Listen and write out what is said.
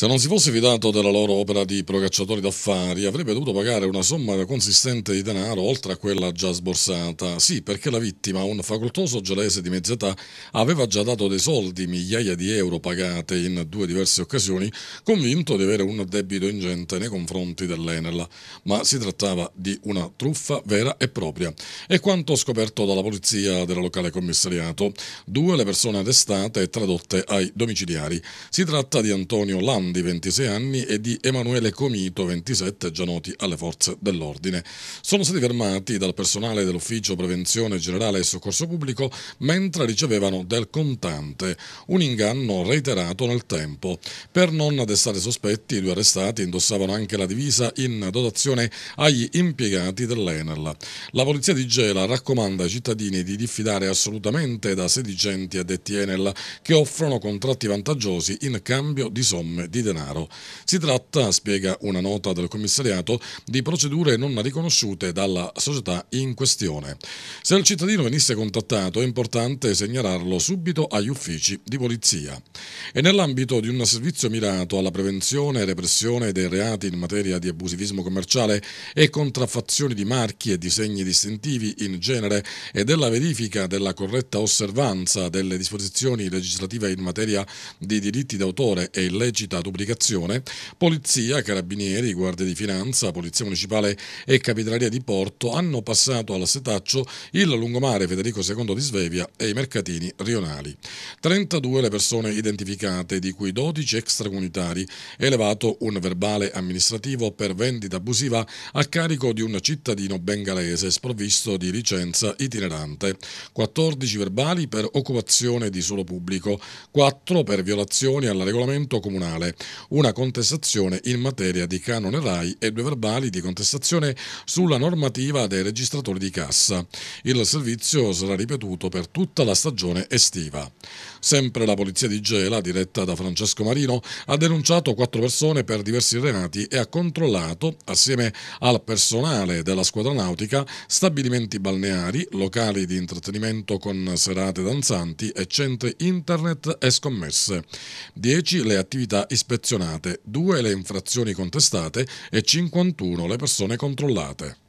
Se non si fosse fidato della loro opera di procacciatori d'affari, avrebbe dovuto pagare una somma consistente di denaro oltre a quella già sborsata. Sì, perché la vittima, un facoltoso gelese di mezza età, aveva già dato dei soldi, migliaia di euro pagate in due diverse occasioni, convinto di avere un debito ingente nei confronti dell'Enel. Ma si trattava di una truffa vera e propria. E quanto scoperto dalla polizia del locale commissariato. Due le persone arrestate e tradotte ai domiciliari. Si tratta di Antonio Lann Morandi, 26 anni, e di Emanuele Comito, 27, già noti alle forze dell'ordine. Sono stati fermati dal personale dell'Ufficio Prevenzione Generale e Soccorso Pubblico mentre ricevevano del contante, un inganno reiterato nel tempo. Per non destare sospetti, i due arrestati indossavano anche la divisa in dotazione agli impiegati dell'Enel. La polizia di Gela raccomanda ai cittadini di diffidare assolutamente da sedicenti addetti Enel che offrono contratti vantaggiosi in cambio di somme di denaro. Si tratta, spiega una nota del commissariato, di procedure non riconosciute dalla società in questione. Se il cittadino venisse contattato è importante segnalarlo subito agli uffici di polizia. E nell'ambito di un servizio mirato alla prevenzione e repressione dei reati in materia di abusivismo commerciale e contraffazioni di marchi e disegni distintivi in genere e della verifica della corretta osservanza delle disposizioni legislative in materia di diritti d'autore e illecita della duplicazione, polizia, carabinieri, guardie di finanza, polizia municipale e capitolaria di Porto hanno passato alla setaccio il lungomare Federico II di Svevia e i mercatini rionali. 32 le persone identificate, di cui 12 extracomunitari, elevato un verbale amministrativo per vendita abusiva a carico di un cittadino bengalese sprovvisto di licenza itinerante, 14 verbali per occupazione di suolo pubblico, 4 per violazioni al regolamento comunale, formulare una contestazione in materia di canone RAI e due verbali di contestazione sulla normativa dei registratori di cassa. Il servizio sarà ripetuto per tutta la stagione estiva. Sempre la polizia di Gela, diretta da Francesco Marino, ha denunciato quattro persone per diversi reati e ha controllato, assieme al personale della squadra nautica, stabilimenti balneari, locali di intrattenimento con serate danzanti e centri internet e scommesse. Dieci le attività istituzionali ispezionate, 2 le infrazioni contestate e 51 le persone controllate.